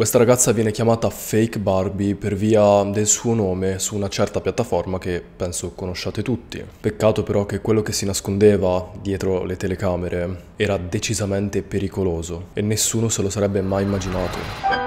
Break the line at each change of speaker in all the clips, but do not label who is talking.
Questa ragazza viene chiamata Fake Barbie per via del suo nome su una certa piattaforma che penso conosciate tutti. Peccato però che quello che si nascondeva dietro le telecamere era decisamente pericoloso e nessuno se lo sarebbe mai immaginato.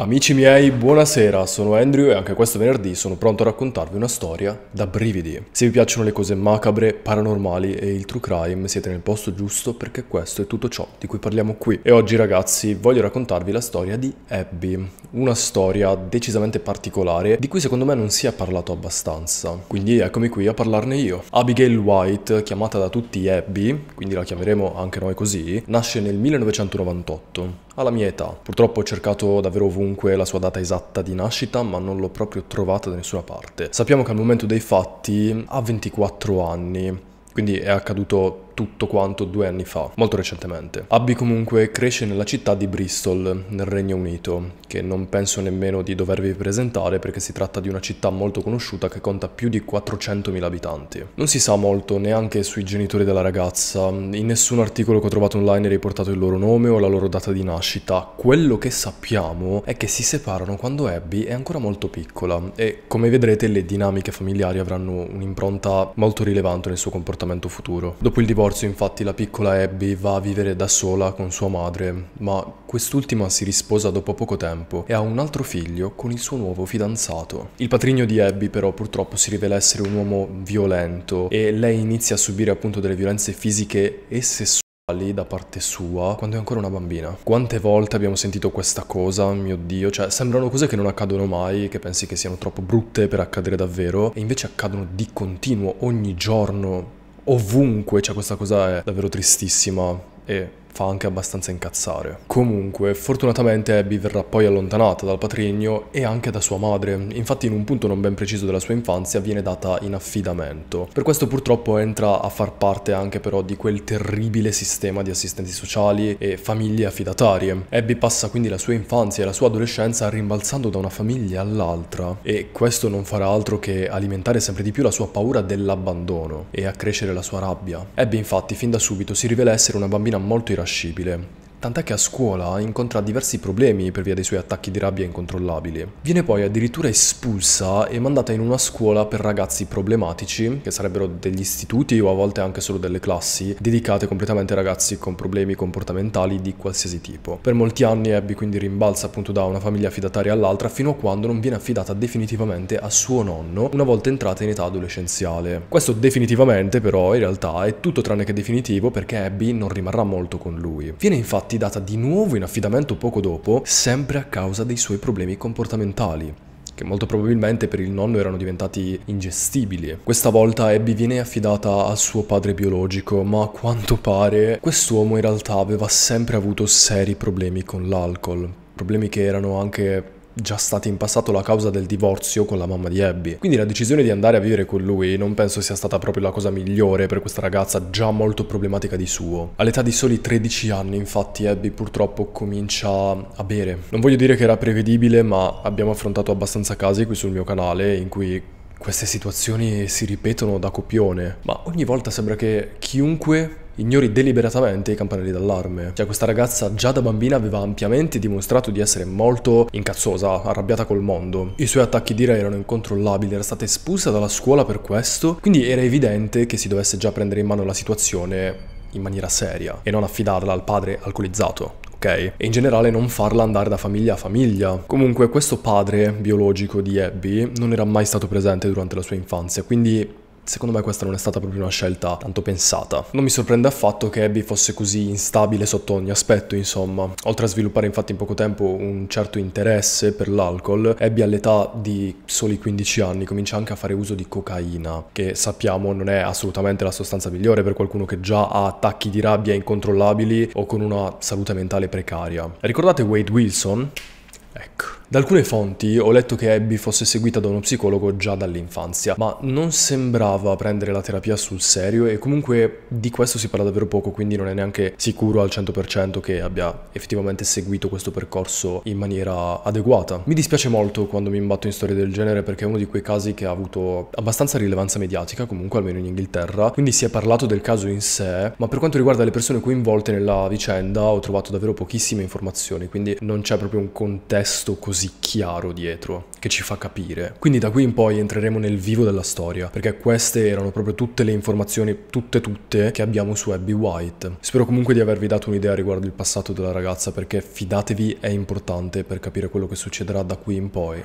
Amici miei, buonasera, sono Andrew e anche questo venerdì sono pronto a raccontarvi una storia da brividi. Se vi piacciono le cose macabre, paranormali e il true crime, siete nel posto giusto perché questo è tutto ciò di cui parliamo qui. E oggi ragazzi voglio raccontarvi la storia di Abby, una storia decisamente particolare di cui secondo me non si è parlato abbastanza. Quindi eccomi qui a parlarne io. Abigail White, chiamata da tutti Abby, quindi la chiameremo anche noi così, nasce nel 1998 alla mia età. Purtroppo ho cercato davvero ovunque la sua data esatta di nascita, ma non l'ho proprio trovata da nessuna parte. Sappiamo che al momento dei fatti ha 24 anni, quindi è accaduto tutto quanto due anni fa, molto recentemente. Abby comunque cresce nella città di Bristol, nel Regno Unito, che non penso nemmeno di dovervi presentare perché si tratta di una città molto conosciuta che conta più di 400.000 abitanti. Non si sa molto neanche sui genitori della ragazza, in nessun articolo che ho trovato online è riportato il loro nome o la loro data di nascita. Quello che sappiamo è che si separano quando Abby è ancora molto piccola e come vedrete le dinamiche familiari avranno un'impronta molto rilevante nel suo comportamento futuro. Dopo il divorzio divorzio infatti la piccola Abby va a vivere da sola con sua madre, ma quest'ultima si risposa dopo poco tempo e ha un altro figlio con il suo nuovo fidanzato. Il patrigno di Abby però purtroppo si rivela essere un uomo violento e lei inizia a subire appunto delle violenze fisiche e sessuali da parte sua quando è ancora una bambina. Quante volte abbiamo sentito questa cosa, mio dio, cioè sembrano cose che non accadono mai, che pensi che siano troppo brutte per accadere davvero, e invece accadono di continuo ogni giorno ovunque c'è cioè questa cosa è davvero tristissima e fa anche abbastanza incazzare. Comunque, fortunatamente Abby verrà poi allontanata dal patrigno e anche da sua madre, infatti in un punto non ben preciso della sua infanzia viene data in affidamento. Per questo purtroppo entra a far parte anche però di quel terribile sistema di assistenti sociali e famiglie affidatarie. Abby passa quindi la sua infanzia e la sua adolescenza rimbalzando da una famiglia all'altra e questo non farà altro che alimentare sempre di più la sua paura dell'abbandono e accrescere la sua rabbia. Abby infatti fin da subito si rivela essere una bambina molto irritativa irascibile tant'è che a scuola incontra diversi problemi per via dei suoi attacchi di rabbia incontrollabili. Viene poi addirittura espulsa e mandata in una scuola per ragazzi problematici, che sarebbero degli istituti o a volte anche solo delle classi, dedicate completamente ai ragazzi con problemi comportamentali di qualsiasi tipo. Per molti anni Abby quindi rimbalza appunto da una famiglia affidataria all'altra fino a quando non viene affidata definitivamente a suo nonno una volta entrata in età adolescenziale. Questo definitivamente però in realtà è tutto tranne che definitivo perché Abby non rimarrà molto con lui. Viene infatti infatti data di nuovo in affidamento poco dopo, sempre a causa dei suoi problemi comportamentali che molto probabilmente per il nonno erano diventati ingestibili. Questa volta Abby viene affidata al suo padre biologico, ma a quanto pare quest'uomo in realtà aveva sempre avuto seri problemi con l'alcol, problemi che erano anche già stati in passato la causa del divorzio con la mamma di Abby. Quindi la decisione di andare a vivere con lui non penso sia stata proprio la cosa migliore per questa ragazza già molto problematica di suo. All'età di soli 13 anni infatti Abby purtroppo comincia a bere. Non voglio dire che era prevedibile ma abbiamo affrontato abbastanza casi qui sul mio canale in cui queste situazioni si ripetono da copione, ma ogni volta sembra che chiunque ignori deliberatamente i campanelli d'allarme. Cioè questa ragazza già da bambina aveva ampiamente dimostrato di essere molto incazzosa, arrabbiata col mondo. I suoi attacchi di ira erano incontrollabili, era stata espulsa dalla scuola per questo, quindi era evidente che si dovesse già prendere in mano la situazione in maniera seria e non affidarla al padre alcolizzato ok? E in generale non farla andare da famiglia a famiglia. Comunque questo padre biologico di Abby non era mai stato presente durante la sua infanzia, quindi Secondo me questa non è stata proprio una scelta tanto pensata. Non mi sorprende affatto che Abby fosse così instabile sotto ogni aspetto, insomma. Oltre a sviluppare infatti in poco tempo un certo interesse per l'alcol, Abby all'età di soli 15 anni comincia anche a fare uso di cocaina, che sappiamo non è assolutamente la sostanza migliore per qualcuno che già ha attacchi di rabbia incontrollabili o con una salute mentale precaria. Ricordate Wade Wilson? Ecco. Da alcune fonti ho letto che Abby fosse seguita da uno psicologo già dall'infanzia, ma non sembrava prendere la terapia sul serio e comunque di questo si parla davvero poco, quindi non è neanche sicuro al 100% che abbia effettivamente seguito questo percorso in maniera adeguata. Mi dispiace molto quando mi imbatto in storie del genere perché è uno di quei casi che ha avuto abbastanza rilevanza mediatica, comunque almeno in Inghilterra, quindi si è parlato del caso in sé, ma per quanto riguarda le persone coinvolte nella vicenda ho trovato davvero pochissime informazioni, quindi non c'è proprio un contesto così così chiaro dietro, che ci fa capire. Quindi da qui in poi entreremo nel vivo della storia, perché queste erano proprio tutte le informazioni, tutte tutte, che abbiamo su Abby White. Spero comunque di avervi dato un'idea riguardo il passato della ragazza, perché fidatevi è importante per capire quello che succederà da qui in poi.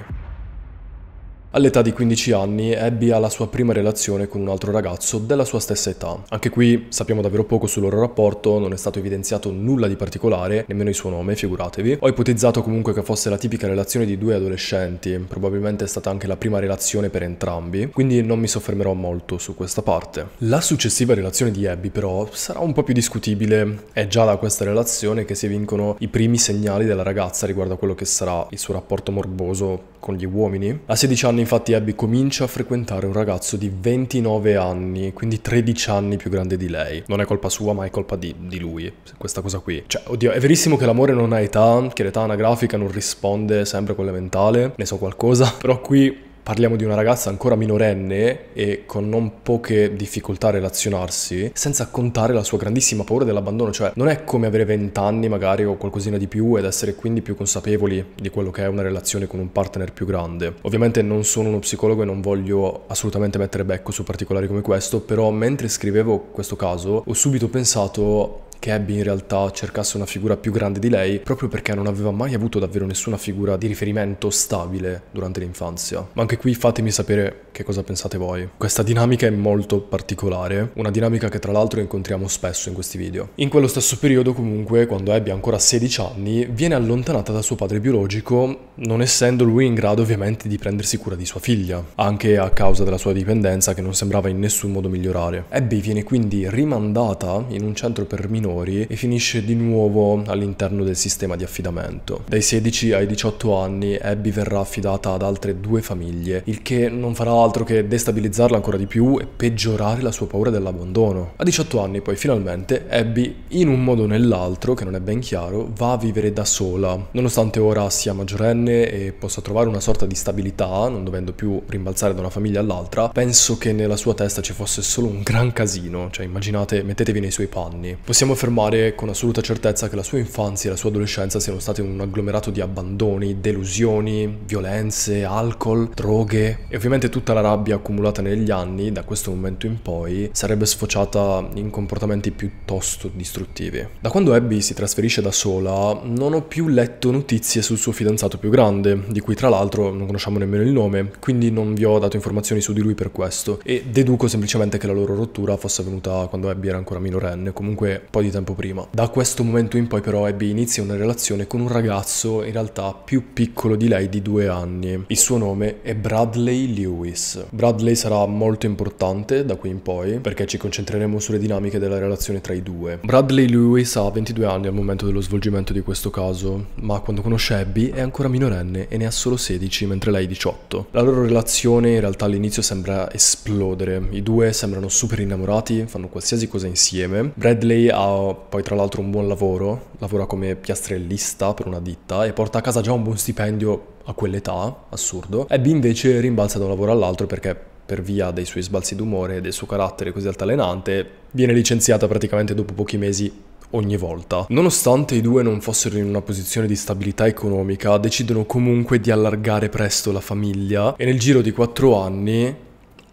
All'età di 15 anni Abby ha la sua prima relazione con un altro ragazzo della sua stessa età. Anche qui sappiamo davvero poco sul loro rapporto, non è stato evidenziato nulla di particolare, nemmeno il suo nome, figuratevi. Ho ipotizzato comunque che fosse la tipica relazione di due adolescenti, probabilmente è stata anche la prima relazione per entrambi, quindi non mi soffermerò molto su questa parte. La successiva relazione di Abby però sarà un po' più discutibile, è già da questa relazione che si vincono i primi segnali della ragazza riguardo a quello che sarà il suo rapporto morboso con gli uomini. A 16 anni infatti Abby comincia a frequentare un ragazzo di 29 anni, quindi 13 anni più grande di lei. Non è colpa sua, ma è colpa di, di lui, questa cosa qui. Cioè, oddio, è verissimo che l'amore non ha età, che l'età anagrafica non risponde sempre a quella mentale, ne so qualcosa, però qui Parliamo di una ragazza ancora minorenne e con non poche difficoltà a relazionarsi, senza contare la sua grandissima paura dell'abbandono, cioè non è come avere 20 anni magari o qualcosina di più ed essere quindi più consapevoli di quello che è una relazione con un partner più grande. Ovviamente non sono uno psicologo e non voglio assolutamente mettere becco su particolari come questo, però mentre scrivevo questo caso ho subito pensato che Abby in realtà cercasse una figura più grande di lei proprio perché non aveva mai avuto davvero nessuna figura di riferimento stabile durante l'infanzia. Ma anche anche qui fatemi sapere che cosa pensate voi. Questa dinamica è molto particolare, una dinamica che tra l'altro incontriamo spesso in questi video. In quello stesso periodo comunque, quando Abby ha ancora 16 anni, viene allontanata da suo padre biologico, non essendo lui in grado ovviamente di prendersi cura di sua figlia, anche a causa della sua dipendenza che non sembrava in nessun modo migliorare. Abby viene quindi rimandata in un centro per minori e finisce di nuovo all'interno del sistema di affidamento. Dai 16 ai 18 anni Abby verrà affidata ad altre due famiglie famiglie, il che non farà altro che destabilizzarla ancora di più e peggiorare la sua paura dell'abbandono. A 18 anni poi finalmente Abby, in un modo o nell'altro, che non è ben chiaro, va a vivere da sola. Nonostante ora sia maggiorenne e possa trovare una sorta di stabilità, non dovendo più rimbalzare da una famiglia all'altra, penso che nella sua testa ci fosse solo un gran casino, cioè immaginate, mettetevi nei suoi panni. Possiamo affermare con assoluta certezza che la sua infanzia e la sua adolescenza siano state un agglomerato di abbandoni, delusioni, violenze, alcol, droghe, droghe e ovviamente tutta la rabbia accumulata negli anni da questo momento in poi sarebbe sfociata in comportamenti piuttosto distruttivi. Da quando Abby si trasferisce da sola non ho più letto notizie sul suo fidanzato più grande, di cui tra l'altro non conosciamo nemmeno il nome, quindi non vi ho dato informazioni su di lui per questo e deduco semplicemente che la loro rottura fosse avvenuta quando Abby era ancora minorenne, comunque un po' di tempo prima. Da questo momento in poi però Abby inizia una relazione con un ragazzo in realtà più piccolo di lei di due anni. Il suo nome è Bradley Lewis. Bradley sarà molto importante da qui in poi perché ci concentreremo sulle dinamiche della relazione tra i due. Bradley Lewis ha 22 anni al momento dello svolgimento di questo caso, ma quando conosce Abby è ancora minorenne e ne ha solo 16 mentre lei 18. La loro relazione in realtà all'inizio sembra esplodere, i due sembrano super innamorati, fanno qualsiasi cosa insieme. Bradley ha poi tra l'altro un buon lavoro, lavora come piastrellista per una ditta e porta a casa già un buon stipendio a quell'età, assurdo. Abby invece rimbalza da un lavoro all'altro perché per via dei suoi sbalzi d'umore e del suo carattere così altalenante, viene licenziata praticamente dopo pochi mesi ogni volta. Nonostante i due non fossero in una posizione di stabilità economica, decidono comunque di allargare presto la famiglia e nel giro di quattro anni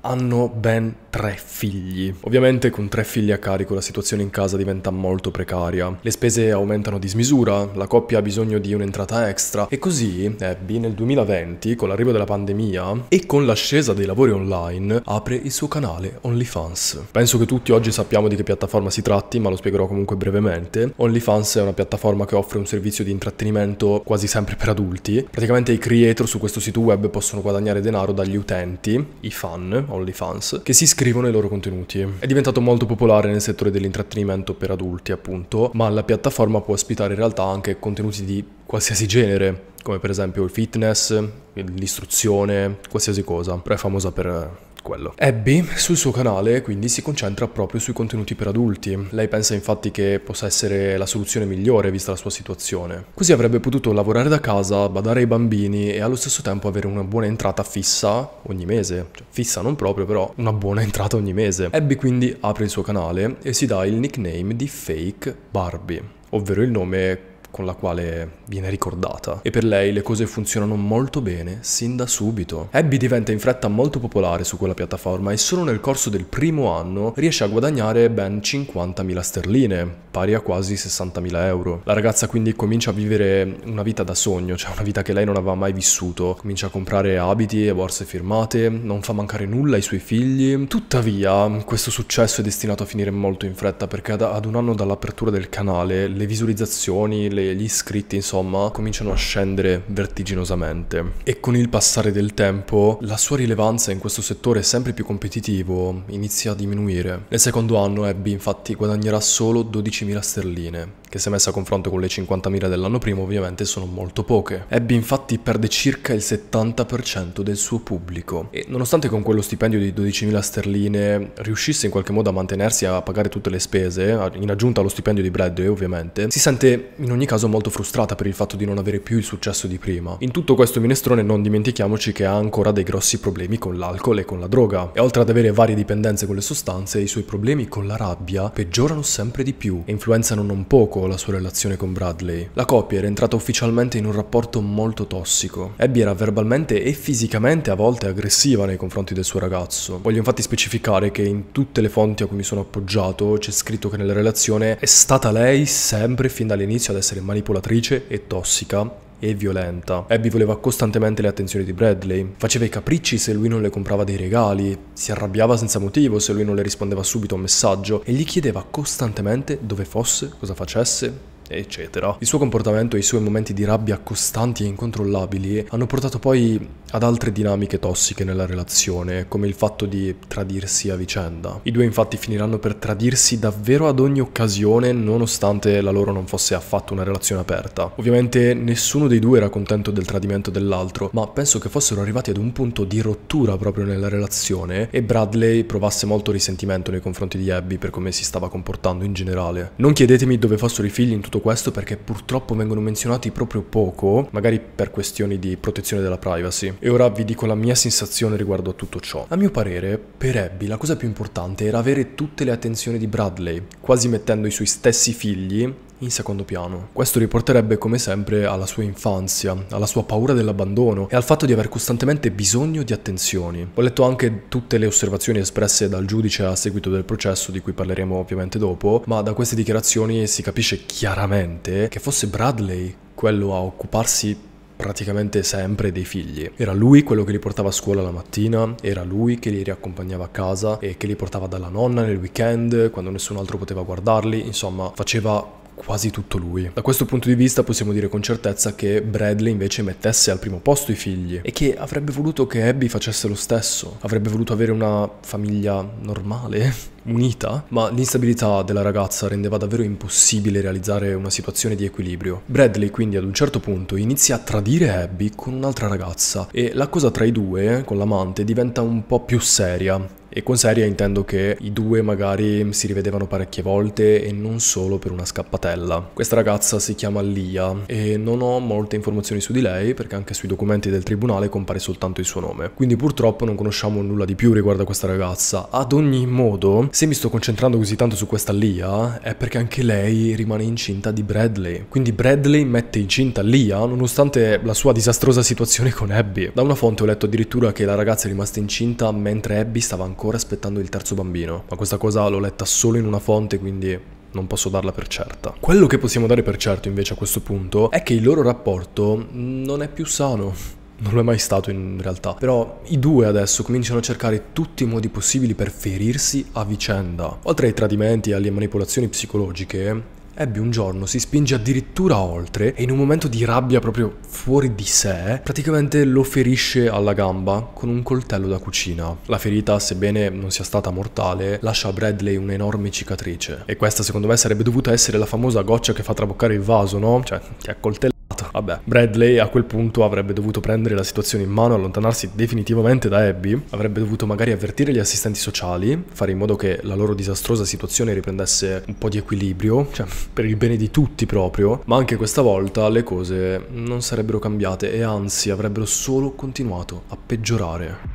hanno ben tre figli. Ovviamente con tre figli a carico la situazione in casa diventa molto precaria. Le spese aumentano a dismisura, la coppia ha bisogno di un'entrata extra e così Abby nel 2020, con l'arrivo della pandemia e con l'ascesa dei lavori online, apre il suo canale OnlyFans. Penso che tutti oggi sappiamo di che piattaforma si tratti, ma lo spiegherò comunque brevemente. OnlyFans è una piattaforma che offre un servizio di intrattenimento quasi sempre per adulti. Praticamente i creator su questo sito web possono guadagnare denaro dagli utenti, i fan, OnlyFans, che si iscrivono scrivono i loro contenuti. È diventato molto popolare nel settore dell'intrattenimento per adulti, appunto, ma la piattaforma può ospitare in realtà anche contenuti di qualsiasi genere, come per esempio il fitness, l'istruzione, qualsiasi cosa, però è famosa per quello. Abby sul suo canale quindi si concentra proprio sui contenuti per adulti. Lei pensa infatti che possa essere la soluzione migliore vista la sua situazione. Così avrebbe potuto lavorare da casa, badare ai bambini e allo stesso tempo avere una buona entrata fissa ogni mese. Cioè, fissa non proprio però una buona entrata ogni mese. Abby quindi apre il suo canale e si dà il nickname di Fake Barbie ovvero il nome con la quale viene ricordata e per lei le cose funzionano molto bene sin da subito. Abby diventa in fretta molto popolare su quella piattaforma e solo nel corso del primo anno riesce a guadagnare ben 50.000 sterline, pari a quasi 60.000 euro. La ragazza quindi comincia a vivere una vita da sogno, cioè una vita che lei non aveva mai vissuto, comincia a comprare abiti e borse firmate, non fa mancare nulla ai suoi figli. Tuttavia, questo successo è destinato a finire molto in fretta perché ad un anno dall'apertura del canale le visualizzazioni, le le, gli iscritti insomma cominciano a scendere vertiginosamente e con il passare del tempo la sua rilevanza in questo settore sempre più competitivo inizia a diminuire. Nel secondo anno Abby infatti guadagnerà solo 12.000 sterline che se messa a confronto con le 50.000 dell'anno prima ovviamente sono molto poche. Abby infatti perde circa il 70% del suo pubblico e nonostante con quello stipendio di 12.000 sterline riuscisse in qualche modo a mantenersi e a pagare tutte le spese, in aggiunta allo stipendio di Bradley ovviamente, si sente in ogni caso caso molto frustrata per il fatto di non avere più il successo di prima. In tutto questo minestrone non dimentichiamoci che ha ancora dei grossi problemi con l'alcol e con la droga, e oltre ad avere varie dipendenze con le sostanze, i suoi problemi con la rabbia peggiorano sempre di più e influenzano non poco la sua relazione con Bradley. La coppia era entrata ufficialmente in un rapporto molto tossico. Abby era verbalmente e fisicamente a volte aggressiva nei confronti del suo ragazzo. Voglio infatti specificare che in tutte le fonti a cui mi sono appoggiato c'è scritto che nella relazione è stata lei sempre fin dall'inizio ad essere manipolatrice e tossica e violenta. Abby voleva costantemente le attenzioni di Bradley, faceva i capricci se lui non le comprava dei regali, si arrabbiava senza motivo se lui non le rispondeva subito a un messaggio e gli chiedeva costantemente dove fosse, cosa facesse, eccetera. Il suo comportamento e i suoi momenti di rabbia costanti e incontrollabili hanno portato poi ad altre dinamiche tossiche nella relazione, come il fatto di tradirsi a vicenda. I due infatti finiranno per tradirsi davvero ad ogni occasione, nonostante la loro non fosse affatto una relazione aperta. Ovviamente nessuno dei due era contento del tradimento dell'altro, ma penso che fossero arrivati ad un punto di rottura proprio nella relazione e Bradley provasse molto risentimento nei confronti di Abby per come si stava comportando in generale. Non chiedetemi dove fossero i figli in tutto questo perché purtroppo vengono menzionati proprio poco, magari per questioni di protezione della privacy. E ora vi dico la mia sensazione riguardo a tutto ciò. A mio parere, per Abby la cosa più importante era avere tutte le attenzioni di Bradley, quasi mettendo i suoi stessi figli in secondo piano. Questo riporterebbe come sempre alla sua infanzia, alla sua paura dell'abbandono e al fatto di aver costantemente bisogno di attenzioni. Ho letto anche tutte le osservazioni espresse dal giudice a seguito del processo di cui parleremo ovviamente dopo, ma da queste dichiarazioni si capisce chiaramente che fosse Bradley quello a occuparsi praticamente sempre dei figli. Era lui quello che li portava a scuola la mattina, era lui che li riaccompagnava a casa e che li portava dalla nonna nel weekend, quando nessun altro poteva guardarli, insomma faceva quasi tutto lui. Da questo punto di vista possiamo dire con certezza che Bradley invece mettesse al primo posto i figli e che avrebbe voluto che Abby facesse lo stesso, avrebbe voluto avere una famiglia normale, unita, ma l'instabilità della ragazza rendeva davvero impossibile realizzare una situazione di equilibrio. Bradley quindi ad un certo punto inizia a tradire Abby con un'altra ragazza e la cosa tra i due, con l'amante, diventa un po' più seria. E con seria intendo che i due magari si rivedevano parecchie volte e non solo per una scappatella. Questa ragazza si chiama Lia e non ho molte informazioni su di lei perché anche sui documenti del tribunale compare soltanto il suo nome. Quindi purtroppo non conosciamo nulla di più riguardo a questa ragazza. Ad ogni modo, se mi sto concentrando così tanto su questa Lia è perché anche lei rimane incinta di Bradley. Quindi Bradley mette incinta Lia nonostante la sua disastrosa situazione con Abby. Da una fonte ho letto addirittura che la ragazza è rimasta incinta mentre Abby stava ancora aspettando il terzo bambino. Ma questa cosa l'ho letta solo in una fonte quindi non posso darla per certa. Quello che possiamo dare per certo invece a questo punto è che il loro rapporto non è più sano non lo è mai stato in realtà. Però i due adesso cominciano a cercare tutti i modi possibili per ferirsi a vicenda. Oltre ai tradimenti e alle manipolazioni psicologiche, Abby un giorno si spinge addirittura oltre e in un momento di rabbia proprio fuori di sé, praticamente lo ferisce alla gamba con un coltello da cucina. La ferita, sebbene non sia stata mortale, lascia a Bradley un'enorme cicatrice. E questa secondo me sarebbe dovuta essere la famosa goccia che fa traboccare il vaso, no? Cioè, ti ha coltellato Vabbè, Bradley a quel punto avrebbe dovuto prendere la situazione in mano, allontanarsi definitivamente da Abby, avrebbe dovuto magari avvertire gli assistenti sociali, fare in modo che la loro disastrosa situazione riprendesse un po' di equilibrio, cioè per il bene di tutti proprio, ma anche questa volta le cose non sarebbero cambiate e anzi avrebbero solo continuato a peggiorare.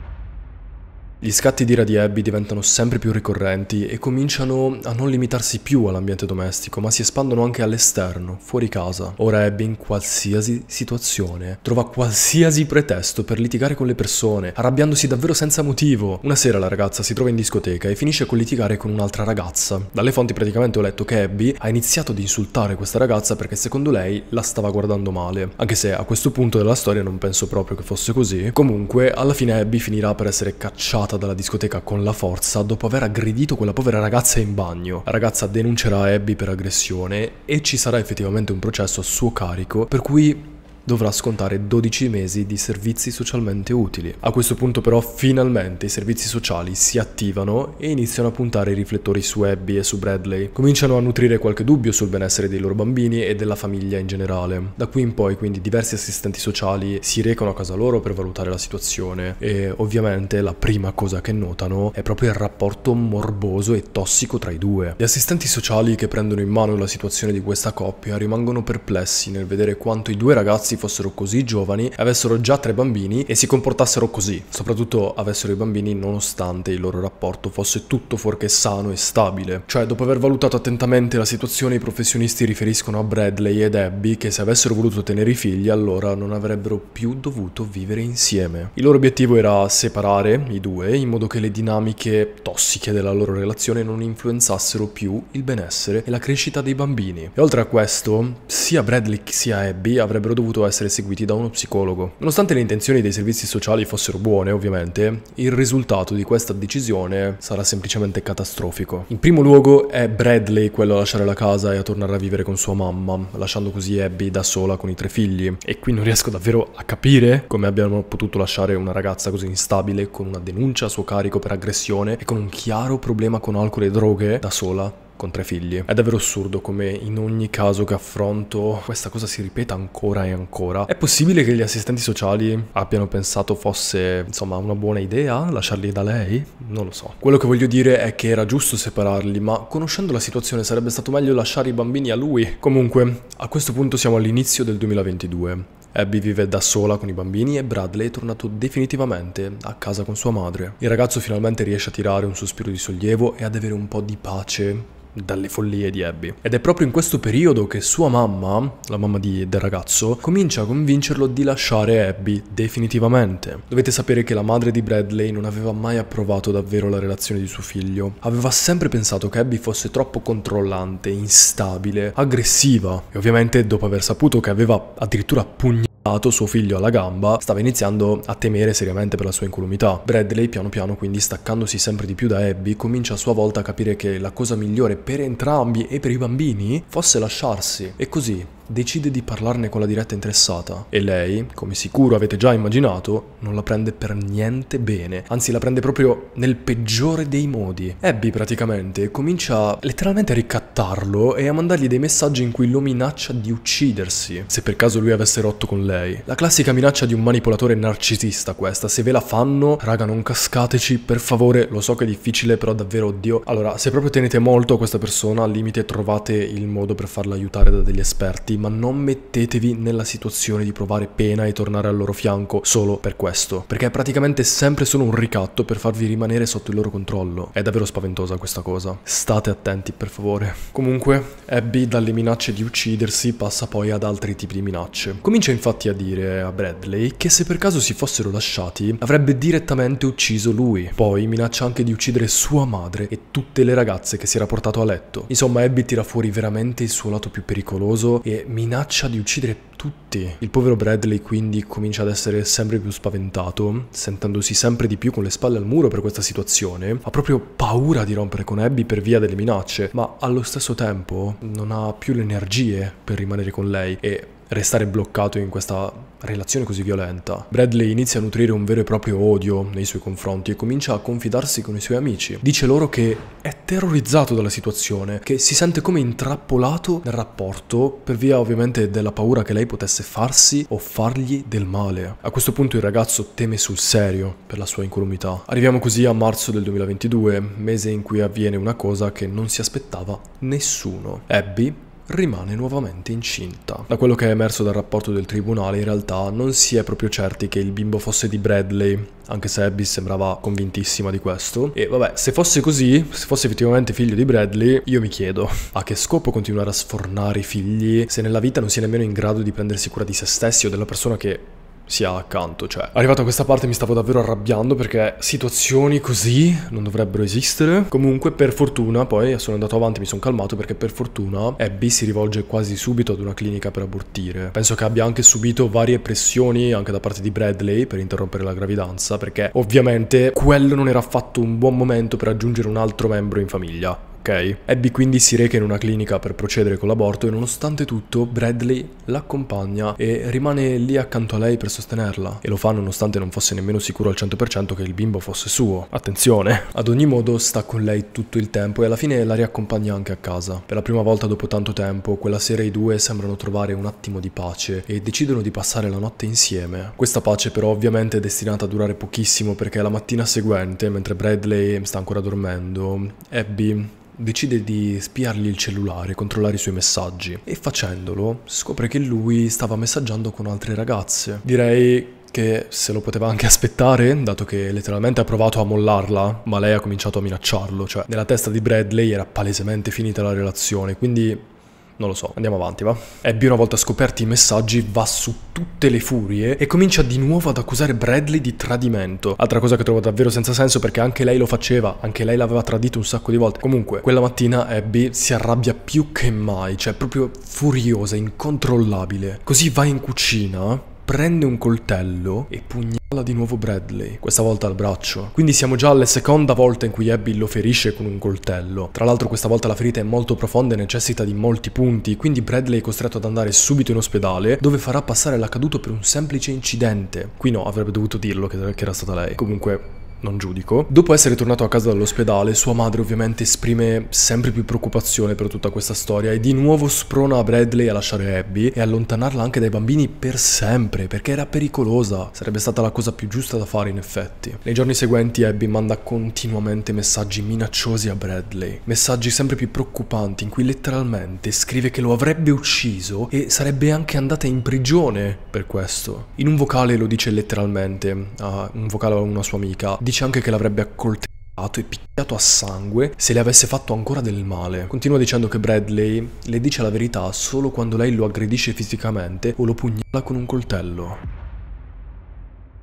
Gli scatti di ira di Abby diventano sempre più ricorrenti e cominciano a non limitarsi più all'ambiente domestico, ma si espandono anche all'esterno, fuori casa. Ora Abby in qualsiasi situazione trova qualsiasi pretesto per litigare con le persone, arrabbiandosi davvero senza motivo. Una sera la ragazza si trova in discoteca e finisce con litigare con un'altra ragazza. Dalle fonti praticamente ho letto che Abby ha iniziato ad insultare questa ragazza perché secondo lei la stava guardando male. Anche se a questo punto della storia non penso proprio che fosse così. Comunque, alla fine Abby finirà per essere cacciata scappata dalla discoteca con la forza dopo aver aggredito quella povera ragazza in bagno. La ragazza denuncerà Abby per aggressione e ci sarà effettivamente un processo a suo carico per cui dovrà scontare 12 mesi di servizi socialmente utili. A questo punto però finalmente i servizi sociali si attivano e iniziano a puntare i riflettori su Abby e su Bradley. Cominciano a nutrire qualche dubbio sul benessere dei loro bambini e della famiglia in generale. Da qui in poi quindi diversi assistenti sociali si recano a casa loro per valutare la situazione e ovviamente la prima cosa che notano è proprio il rapporto morboso e tossico tra i due. Gli assistenti sociali che prendono in mano la situazione di questa coppia rimangono perplessi nel vedere quanto i due ragazzi fossero così giovani, avessero già tre bambini e si comportassero così. Soprattutto avessero i bambini nonostante il loro rapporto fosse tutto fuorché sano e stabile. Cioè, dopo aver valutato attentamente la situazione, i professionisti riferiscono a Bradley ed Abby che se avessero voluto tenere i figli allora non avrebbero più dovuto vivere insieme. Il loro obiettivo era separare i due in modo che le dinamiche tossiche della loro relazione non influenzassero più il benessere e la crescita dei bambini. E oltre a questo, sia Bradley sia Abby avrebbero dovuto essere seguiti da uno psicologo. Nonostante le intenzioni dei servizi sociali fossero buone, ovviamente, il risultato di questa decisione sarà semplicemente catastrofico. In primo luogo è Bradley quello a lasciare la casa e a tornare a vivere con sua mamma, lasciando così Abby da sola con i tre figli. E qui non riesco davvero a capire come abbiano potuto lasciare una ragazza così instabile con una denuncia a suo carico per aggressione e con un chiaro problema con alcol e droghe da sola con tre figli. È davvero assurdo come in ogni caso che affronto questa cosa si ripeta ancora e ancora. È possibile che gli assistenti sociali abbiano pensato fosse, insomma, una buona idea lasciarli da lei? Non lo so. Quello che voglio dire è che era giusto separarli, ma conoscendo la situazione sarebbe stato meglio lasciare i bambini a lui. Comunque, a questo punto siamo all'inizio del 2022. Abby vive da sola con i bambini e Bradley è tornato definitivamente a casa con sua madre. Il ragazzo finalmente riesce a tirare un sospiro di sollievo e ad avere un po' di pace dalle follie di Abby. Ed è proprio in questo periodo che sua mamma, la mamma di, del ragazzo, comincia a convincerlo di lasciare Abby definitivamente. Dovete sapere che la madre di Bradley non aveva mai approvato davvero la relazione di suo figlio. Aveva sempre pensato che Abby fosse troppo controllante, instabile, aggressiva. E ovviamente dopo aver saputo che aveva addirittura pugnato suo figlio alla gamba, stava iniziando a temere seriamente per la sua incolumità. Bradley piano piano quindi staccandosi sempre di più da Abby comincia a sua volta a capire che la cosa migliore per entrambi e per i bambini fosse lasciarsi e così decide di parlarne con la diretta interessata e lei, come sicuro avete già immaginato, non la prende per niente bene, anzi la prende proprio nel peggiore dei modi. Abby praticamente comincia letteralmente a ricattarlo e a mandargli dei messaggi in cui lo minaccia di uccidersi, se per caso lui avesse rotto con lei. La classica minaccia di un manipolatore narcisista questa, se ve la fanno, raga non cascateci, per favore, lo so che è difficile, però davvero oddio. Allora, se proprio tenete molto a questa persona, al limite trovate il modo per farla aiutare da degli esperti, ma non mettetevi nella situazione di provare pena e tornare al loro fianco solo per questo, perché è praticamente sempre solo un ricatto per farvi rimanere sotto il loro controllo. È davvero spaventosa questa cosa. State attenti, per favore. Comunque, Abby dalle minacce di uccidersi passa poi ad altri tipi di minacce. Comincia infatti a dire a Bradley che se per caso si fossero lasciati, avrebbe direttamente ucciso lui. Poi minaccia anche di uccidere sua madre e tutte le ragazze che si era portato a letto. Insomma, Abby tira fuori veramente il suo lato più pericoloso e minaccia di uccidere tutti. Il povero Bradley quindi comincia ad essere sempre più spaventato, sentendosi sempre di più con le spalle al muro per questa situazione. Ha proprio paura di rompere con Abby per via delle minacce, ma allo stesso tempo non ha più le energie per rimanere con lei e restare bloccato in questa relazione così violenta. Bradley inizia a nutrire un vero e proprio odio nei suoi confronti e comincia a confidarsi con i suoi amici. Dice loro che è terrorizzato dalla situazione, che si sente come intrappolato nel rapporto per via ovviamente della paura che lei potesse farsi o fargli del male. A questo punto il ragazzo teme sul serio per la sua incolumità. Arriviamo così a marzo del 2022, mese in cui avviene una cosa che non si aspettava nessuno. Abby rimane nuovamente incinta. Da quello che è emerso dal rapporto del tribunale in realtà non si è proprio certi che il bimbo fosse di Bradley, anche se Abby sembrava convintissima di questo. E vabbè, se fosse così, se fosse effettivamente figlio di Bradley, io mi chiedo, a che scopo continuare a sfornare i figli se nella vita non si è nemmeno in grado di prendersi cura di se stessi o della persona che sia accanto. Cioè, arrivato a questa parte mi stavo davvero arrabbiando perché situazioni così non dovrebbero esistere. Comunque, per fortuna, poi sono andato avanti, mi sono calmato perché per fortuna Abby si rivolge quasi subito ad una clinica per abortire. Penso che abbia anche subito varie pressioni anche da parte di Bradley per interrompere la gravidanza perché ovviamente quello non era affatto un buon momento per aggiungere un altro membro in famiglia ok? Abby quindi si reca in una clinica per procedere con l'aborto e nonostante tutto Bradley l'accompagna e rimane lì accanto a lei per sostenerla e lo fa nonostante non fosse nemmeno sicuro al 100% che il bimbo fosse suo. Attenzione! Ad ogni modo sta con lei tutto il tempo e alla fine la riaccompagna anche a casa. Per la prima volta dopo tanto tempo, quella sera i due sembrano trovare un attimo di pace e decidono di passare la notte insieme. Questa pace però ovviamente è destinata a durare pochissimo perché la mattina seguente, mentre Bradley sta ancora dormendo, Abby decide di spiargli il cellulare, controllare i suoi messaggi e facendolo scopre che lui stava messaggiando con altre ragazze. Direi che se lo poteva anche aspettare, dato che letteralmente ha provato a mollarla, ma lei ha cominciato a minacciarlo, cioè nella testa di Bradley era palesemente finita la relazione, quindi non lo so, andiamo avanti, va? Abby, una volta scoperti i messaggi, va su tutte le furie e comincia di nuovo ad accusare Bradley di tradimento. Altra cosa che trovo davvero senza senso perché anche lei lo faceva, anche lei l'aveva tradito un sacco di volte. Comunque, quella mattina Abby si arrabbia più che mai, cioè proprio furiosa, incontrollabile. Così va in cucina prende un coltello e pugnala di nuovo Bradley, questa volta al braccio. Quindi siamo già alla seconda volta in cui Abby lo ferisce con un coltello. Tra l'altro questa volta la ferita è molto profonda e necessita di molti punti, quindi Bradley è costretto ad andare subito in ospedale, dove farà passare l'accaduto per un semplice incidente. Qui no, avrebbe dovuto dirlo che, era stata lei. Comunque, non giudico. Dopo essere tornato a casa dall'ospedale, sua madre ovviamente esprime sempre più preoccupazione per tutta questa storia e di nuovo sprona Bradley a lasciare Abby e allontanarla anche dai bambini per sempre, perché era pericolosa. Sarebbe stata la cosa più giusta da fare in effetti. Nei giorni seguenti Abby manda continuamente messaggi minacciosi a Bradley, messaggi sempre più preoccupanti in cui letteralmente scrive che lo avrebbe ucciso e sarebbe anche andata in prigione per questo. In un vocale lo dice letteralmente, a un vocale a una sua amica, Dice anche che l'avrebbe accoltellato e picchiato a sangue se le avesse fatto ancora del male. Continua dicendo che Bradley le dice la verità solo quando lei lo aggredisce fisicamente o lo pugnala con un coltello.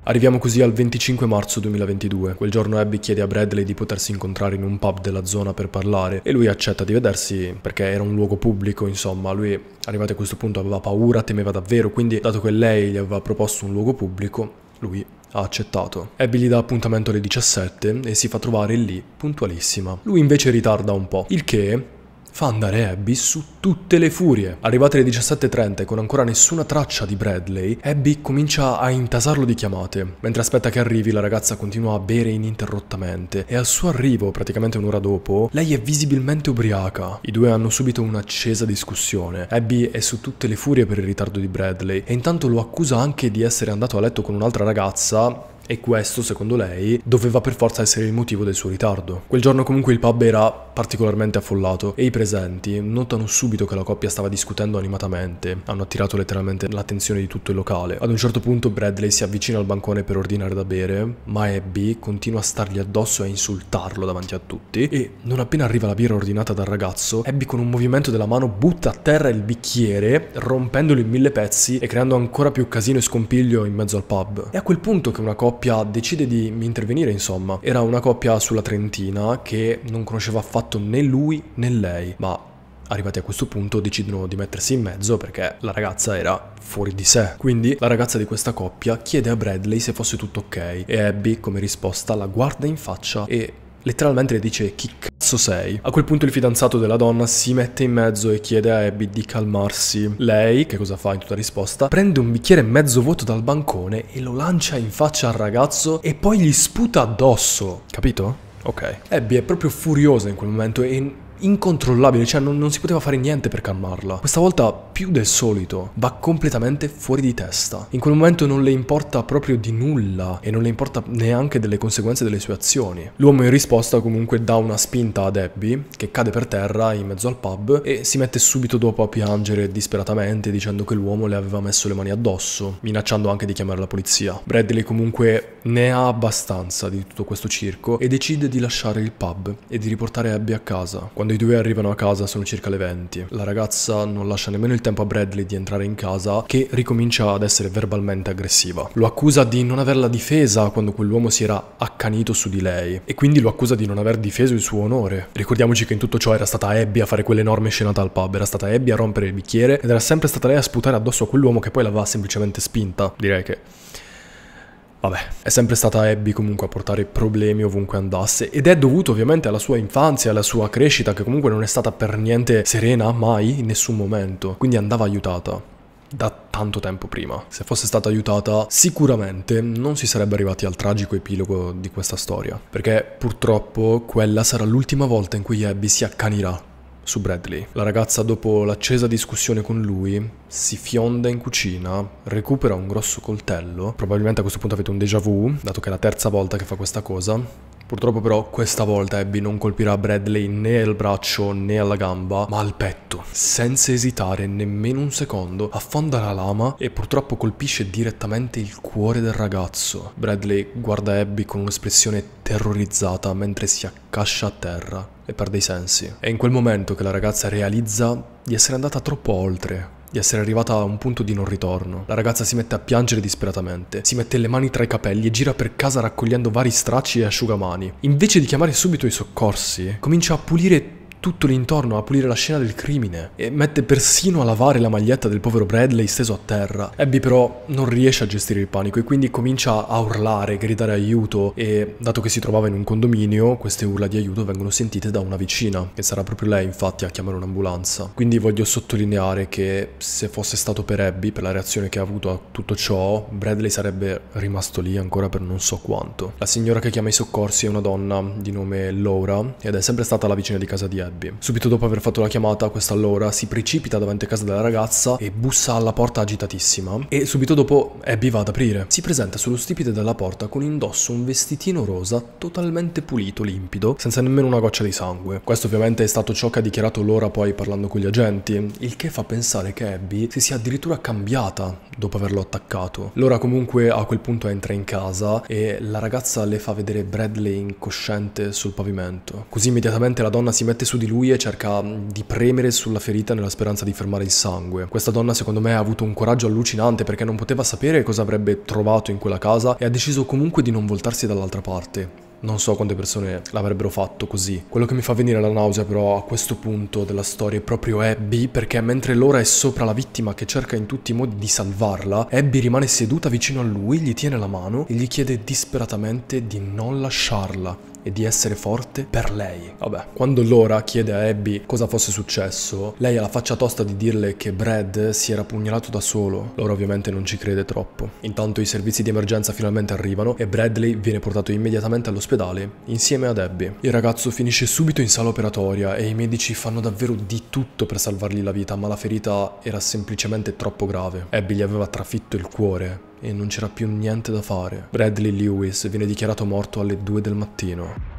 Arriviamo così al 25 marzo 2022. Quel giorno Abby chiede a Bradley di potersi incontrare in un pub della zona per parlare e lui accetta di vedersi perché era un luogo pubblico, insomma, lui arrivato a questo punto aveva paura, temeva davvero, quindi dato che lei gli aveva proposto un luogo pubblico, lui ha accettato. Abby gli dà appuntamento alle 17 e si fa trovare lì, puntualissima. Lui invece ritarda un po', il che fa andare Abby su tutte le furie. Arrivate alle 17.30 con ancora nessuna traccia di Bradley, Abby comincia a intasarlo di chiamate. Mentre aspetta che arrivi, la ragazza continua a bere ininterrottamente e al suo arrivo, praticamente un'ora dopo, lei è visibilmente ubriaca. I due hanno subito un'accesa discussione. Abby è su tutte le furie per il ritardo di Bradley e intanto lo accusa anche di essere andato a letto con un'altra ragazza e questo, secondo lei, doveva per forza essere il motivo del suo ritardo. Quel giorno comunque il pub era particolarmente affollato e i presenti notano subito che la coppia stava discutendo animatamente, hanno attirato letteralmente l'attenzione di tutto il locale. Ad un certo punto Bradley si avvicina al bancone per ordinare da bere, ma Abby continua a stargli addosso e a insultarlo davanti a tutti e non appena arriva la birra ordinata dal ragazzo, Abby con un movimento della mano butta a terra il bicchiere, rompendolo in mille pezzi e creando ancora più casino e scompiglio in mezzo al pub. È a quel punto che una coppia coppia decide di intervenire, insomma. Era una coppia sulla Trentina che non conosceva affatto né lui né lei, ma arrivati a questo punto decidono di mettersi in mezzo perché la ragazza era fuori di sé. Quindi la ragazza di questa coppia chiede a Bradley se fosse tutto ok e Abby come risposta la guarda in faccia e Letteralmente le dice chi cazzo sei? A quel punto il fidanzato della donna si mette in mezzo e chiede a Abby di calmarsi. Lei, che cosa fa in tutta risposta, prende un bicchiere mezzo vuoto dal bancone e lo lancia in faccia al ragazzo e poi gli sputa addosso. Capito? Ok. Abby è proprio furiosa in quel momento e incontrollabile, cioè non, non, si poteva fare niente per calmarla. Questa volta più del solito, va completamente fuori di testa. In quel momento non le importa proprio di nulla e non le importa neanche delle conseguenze delle sue azioni. L'uomo in risposta comunque dà una spinta ad Abby, che cade per terra in mezzo al pub e si mette subito dopo a piangere disperatamente dicendo che l'uomo le aveva messo le mani addosso, minacciando anche di chiamare la polizia. Bradley comunque ne ha abbastanza di tutto questo circo e decide di lasciare il pub e di riportare Abby a casa. Quando quando i due arrivano a casa sono circa le 20. La ragazza non lascia nemmeno il tempo a Bradley di entrare in casa che ricomincia ad essere verbalmente aggressiva. Lo accusa di non averla difesa quando quell'uomo si era accanito su di lei e quindi lo accusa di non aver difeso il suo onore. Ricordiamoci che in tutto ciò era stata Abby a fare quell'enorme scenata al pub, era stata Abby a rompere il bicchiere ed era sempre stata lei a sputare addosso a quell'uomo che poi l'aveva semplicemente spinta. Direi che Vabbè, è sempre stata Abby comunque a portare problemi ovunque andasse ed è dovuto ovviamente alla sua infanzia, alla sua crescita che comunque non è stata per niente serena mai in nessun momento, quindi andava aiutata da tanto tempo prima. Se fosse stata aiutata sicuramente non si sarebbe arrivati al tragico epilogo di questa storia, perché purtroppo quella sarà l'ultima volta in cui Abby si accanirà su Bradley. La ragazza, dopo l'accesa discussione con lui, si fionda in cucina, recupera un grosso coltello. Probabilmente a questo punto avete un déjà vu, dato che è la terza volta che fa questa cosa. Purtroppo però questa volta Abby non colpirà Bradley né al braccio né alla gamba, ma al petto. Senza esitare nemmeno un secondo, affonda la lama e purtroppo colpisce direttamente il cuore del ragazzo. Bradley guarda Abby con un'espressione terrorizzata mentre si accascia a terra e perde i sensi. È in quel momento che la ragazza realizza di essere andata troppo oltre, di essere arrivata a un punto di non ritorno. La ragazza si mette a piangere disperatamente, si mette le mani tra i capelli e gira per casa raccogliendo vari stracci e asciugamani. Invece di chiamare subito i soccorsi, comincia a pulire tutto tutto l'intorno a pulire la scena del crimine e mette persino a lavare la maglietta del povero Bradley steso a terra. Abby però non riesce a gestire il panico e quindi comincia a urlare, gridare aiuto e dato che si trovava in un condominio queste urla di aiuto vengono sentite da una vicina e sarà proprio lei infatti a chiamare un'ambulanza. Quindi voglio sottolineare che se fosse stato per Abby, per la reazione che ha avuto a tutto ciò, Bradley sarebbe rimasto lì ancora per non so quanto. La signora che chiama i soccorsi è una donna di nome Laura ed è sempre stata la vicina di casa di Abby Debbie. Subito dopo aver fatto la chiamata, questa allora si precipita davanti a casa della ragazza e bussa alla porta agitatissima e subito dopo Abby va ad aprire. Si presenta sullo stipite della porta con indosso un vestitino rosa totalmente pulito, limpido, senza nemmeno una goccia di sangue. Questo ovviamente è stato ciò che ha dichiarato Laura poi parlando con gli agenti, il che fa pensare che Abby si sia addirittura cambiata dopo averlo attaccato. Laura comunque a quel punto entra in casa e la ragazza le fa vedere Bradley incosciente sul pavimento. Così immediatamente la donna si mette su di di lui e cerca mm, di premere sulla ferita nella speranza di fermare il sangue. Questa donna secondo me ha avuto un coraggio allucinante perché non poteva sapere cosa avrebbe trovato in quella casa e ha deciso comunque di non voltarsi dall'altra parte. Non so quante persone l'avrebbero fatto così. Quello che mi fa venire la nausea però a questo punto della storia è proprio Abby perché mentre Laura è sopra la vittima che cerca in tutti i modi di salvarla, Abby rimane seduta vicino a lui, gli tiene la mano e gli chiede disperatamente di non lasciarla e di essere forte per lei. Vabbè, quando Laura chiede a Abby cosa fosse successo, lei ha la faccia tosta di dirle che Brad si era pugnalato da solo. Laura ovviamente non ci crede troppo. Intanto i servizi di emergenza finalmente arrivano e Bradley viene portato immediatamente all'ospedale insieme ad Abby. Il ragazzo finisce subito in sala operatoria e i medici fanno davvero di tutto per salvargli la vita, ma la ferita era semplicemente troppo grave. Abby gli aveva trafitto il cuore e non c'era più niente da fare. Bradley Lewis viene dichiarato morto alle 2 del mattino.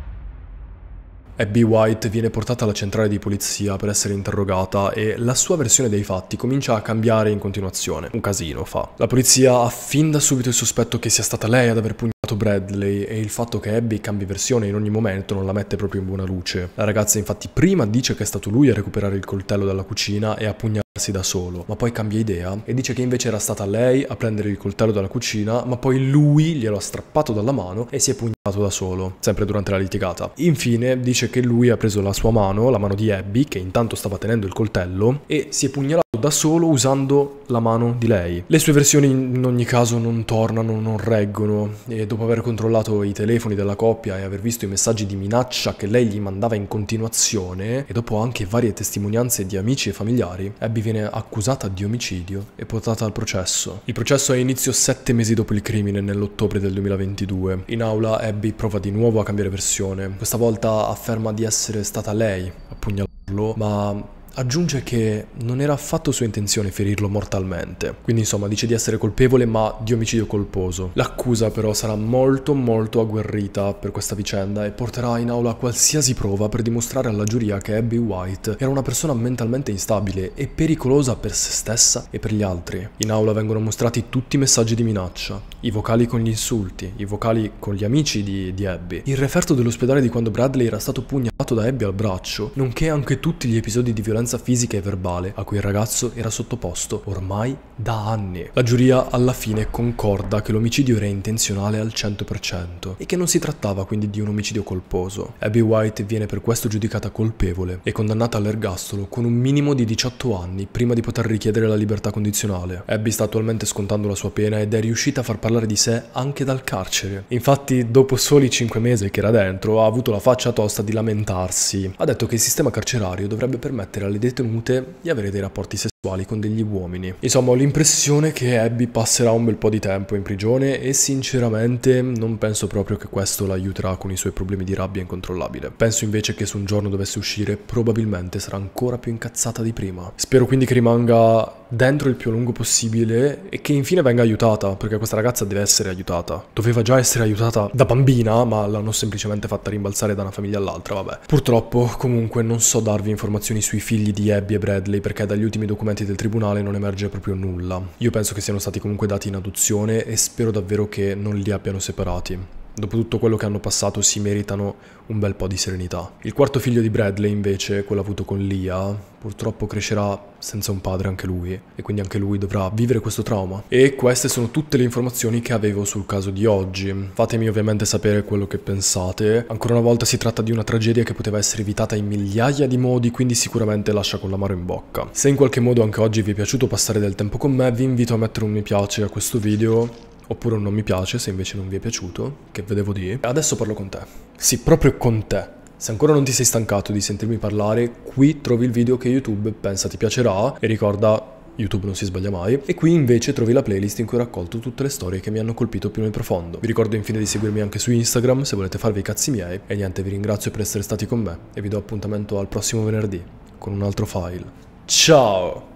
Abby White viene portata alla centrale di polizia per essere interrogata e la sua versione dei fatti comincia a cambiare in continuazione. Un casino fa. La polizia ha fin da subito il sospetto che sia stata lei ad aver pugnato Bradley e il fatto che Abby cambi versione in ogni momento non la mette proprio in buona luce. La ragazza infatti prima dice che è stato lui a recuperare il coltello dalla cucina e a pugnare da solo, ma poi cambia idea e dice che invece era stata lei a prendere il coltello dalla cucina, ma poi lui glielo ha strappato dalla mano e si è pugnato da solo, sempre durante la litigata. Infine dice che lui ha preso la sua mano, la mano di Abby, che intanto stava tenendo il coltello, e si è pugnalato da solo usando la mano di lei. Le sue versioni in ogni caso non tornano, non reggono e dopo aver controllato i telefoni della coppia e aver visto i messaggi di minaccia che lei gli mandava in continuazione e dopo anche varie testimonianze di amici e familiari, Abby viene accusata di omicidio e portata al processo. Il processo ha inizio sette mesi dopo il crimine, nell'ottobre del 2022. In aula Abby prova di nuovo a cambiare versione. Questa volta afferma di essere stata lei a pugnalarlo, ma Aggiunge che non era affatto sua intenzione ferirlo mortalmente, quindi insomma dice di essere colpevole ma di omicidio colposo. L'accusa però sarà molto molto agguerrita per questa vicenda e porterà in aula qualsiasi prova per dimostrare alla giuria che Abby White era una persona mentalmente instabile e pericolosa per se stessa e per gli altri. In aula vengono mostrati tutti i messaggi di minaccia, i vocali con gli insulti, i vocali con gli amici di, di Abby, il referto dell'ospedale di quando Bradley era stato pugnalato da Abby al braccio, nonché anche tutti gli episodi di violenza violenza fisica e verbale a cui il ragazzo era sottoposto ormai da anni. La giuria alla fine concorda che l'omicidio era intenzionale al 100% e che non si trattava quindi di un omicidio colposo. Abby White viene per questo giudicata colpevole e condannata all'ergastolo con un minimo di 18 anni prima di poter richiedere la libertà condizionale. Abby sta attualmente scontando la sua pena ed è riuscita a far parlare di sé anche dal carcere. Infatti, dopo soli 5 mesi che era dentro, ha avuto la faccia tosta di lamentarsi. Ha detto che il sistema carcerario dovrebbe permettere alle alle detenute di avere dei rapporti sessuali con degli uomini. Insomma, ho l'impressione che Abby passerà un bel po' di tempo in prigione e sinceramente non penso proprio che questo l'aiuterà con i suoi problemi di rabbia incontrollabile. Penso invece che se un giorno dovesse uscire probabilmente sarà ancora più incazzata di prima. Spero quindi che rimanga dentro il più a lungo possibile e che infine venga aiutata, perché questa ragazza deve essere aiutata. Doveva già essere aiutata da bambina, ma l'hanno semplicemente fatta rimbalzare da una famiglia all'altra, vabbè. Purtroppo, comunque, non so darvi informazioni sui figli di Abby e Bradley, perché dagli ultimi documenti documenti del tribunale non emerge proprio nulla. Io penso che siano stati comunque dati in adozione e spero davvero che non li abbiano separati dopo tutto quello che hanno passato, si meritano un bel po' di serenità. Il quarto figlio di Bradley, invece, quello avuto con Lia, purtroppo crescerà senza un padre anche lui, e quindi anche lui dovrà vivere questo trauma. E queste sono tutte le informazioni che avevo sul caso di oggi. Fatemi ovviamente sapere quello che pensate. Ancora una volta si tratta di una tragedia che poteva essere evitata in migliaia di modi, quindi sicuramente lascia con l'amaro in bocca. Se in qualche modo anche oggi vi è piaciuto passare del tempo con me, vi invito a mettere un mi piace a questo video oppure un non mi piace se invece non vi è piaciuto, che vedevo di. Adesso parlo con te. Sì, proprio con te. Se ancora non ti sei stancato di sentirmi parlare, qui trovi il video che YouTube pensa ti piacerà e ricorda YouTube non si sbaglia mai, e qui invece trovi la playlist in cui ho raccolto tutte le storie che mi hanno colpito più nel profondo. Vi ricordo infine di seguirmi anche su Instagram se volete farvi i cazzi miei, e niente, vi ringrazio per essere stati con me e vi do appuntamento al prossimo venerdì con un altro file. Ciao!